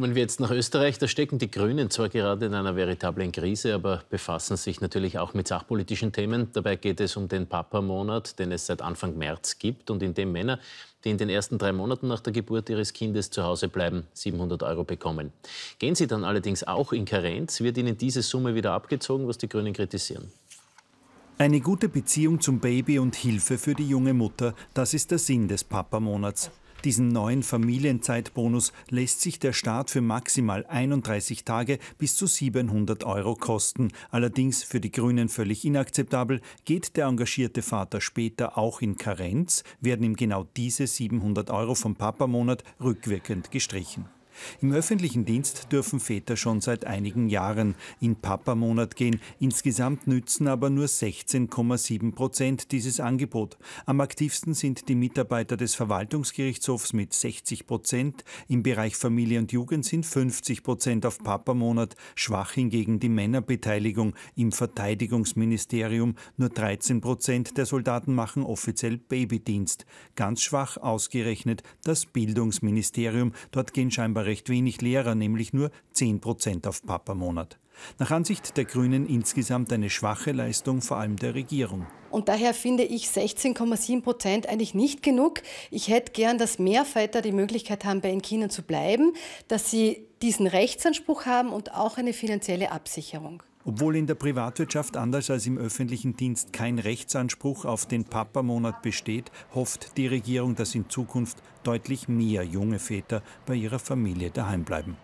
Kommen wir jetzt nach Österreich. Da stecken die Grünen zwar gerade in einer veritablen Krise, aber befassen sich natürlich auch mit sachpolitischen Themen. Dabei geht es um den Papa-Monat, den es seit Anfang März gibt und in dem Männer, die in den ersten drei Monaten nach der Geburt ihres Kindes zu Hause bleiben, 700 Euro bekommen. Gehen sie dann allerdings auch in Karenz, wird ihnen diese Summe wieder abgezogen, was die Grünen kritisieren. Eine gute Beziehung zum Baby und Hilfe für die junge Mutter, das ist der Sinn des Papa-Monats. Diesen neuen Familienzeitbonus lässt sich der Staat für maximal 31 Tage bis zu 700 Euro kosten. Allerdings für die Grünen völlig inakzeptabel, geht der engagierte Vater später auch in Karenz, werden ihm genau diese 700 Euro vom Papamonat rückwirkend gestrichen. Im öffentlichen Dienst dürfen Väter schon seit einigen Jahren in Papa-Monat gehen. Insgesamt nützen aber nur 16,7 Prozent dieses Angebot. Am aktivsten sind die Mitarbeiter des Verwaltungsgerichtshofs mit 60 Prozent. Im Bereich Familie und Jugend sind 50 Prozent auf Papa-Monat. Schwach hingegen die Männerbeteiligung. Im Verteidigungsministerium nur 13 Prozent der Soldaten machen offiziell Babydienst. Ganz schwach ausgerechnet das Bildungsministerium. Dort gehen scheinbar recht wenig Lehrer, nämlich nur 10 Prozent auf Papa-Monat. Nach Ansicht der Grünen insgesamt eine schwache Leistung, vor allem der Regierung. Und daher finde ich 16,7 Prozent eigentlich nicht genug. Ich hätte gern, dass mehr Väter die Möglichkeit haben, bei den Kindern zu bleiben, dass sie diesen Rechtsanspruch haben und auch eine finanzielle Absicherung. Obwohl in der Privatwirtschaft anders als im öffentlichen Dienst kein Rechtsanspruch auf den Papa-Monat besteht, hofft die Regierung, dass in Zukunft deutlich mehr junge Väter bei ihrer Familie daheim bleiben.